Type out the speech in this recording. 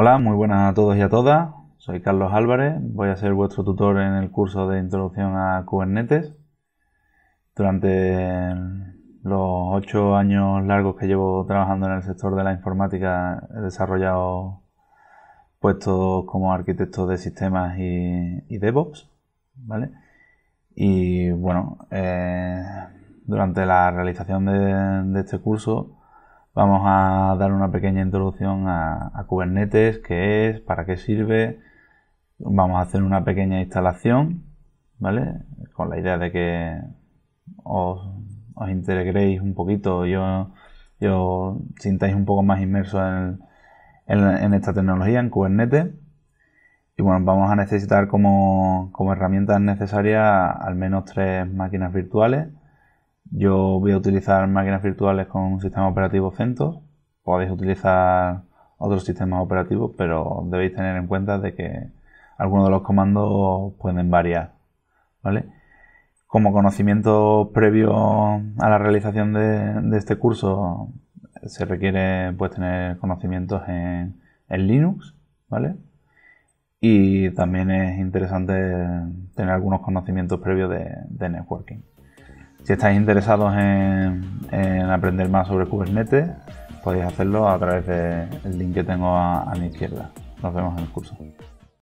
Hola, muy buenas a todos y a todas. Soy Carlos Álvarez, voy a ser vuestro tutor en el curso de Introducción a Kubernetes. Durante los ocho años largos que llevo trabajando en el sector de la informática, he desarrollado puestos como arquitecto de sistemas y, DevOps, Y bueno, eh, durante la realización de este curso Vamos a dar una pequeña introducción a, Kubernetes, qué es, para qué sirve. Vamos a hacer una pequeña instalación, ¿vale? Con la idea de que os, integréis un poquito y os, sintáis un poco más inmersos en, esta tecnología, en Kubernetes. Y bueno, vamos a necesitar como, como herramientas necesarias al menos tres máquinas virtuales yo voy a utilizar máquinas virtuales con un sistema operativo CentOS. Podéis utilizar otros sistemas operativos, pero debéis tener en cuenta de que algunos de los comandos pueden variar. Como conocimiento previo a la realización de, este curso, se requiere pues, tener conocimientos en, Linux, Y también es interesante tener algunos conocimientos previos de networking. Si estáis interesados en, aprender más sobre Kubernetes, podéis hacerlo a través del link que tengo a, a mi izquierda. Nos vemos en el curso.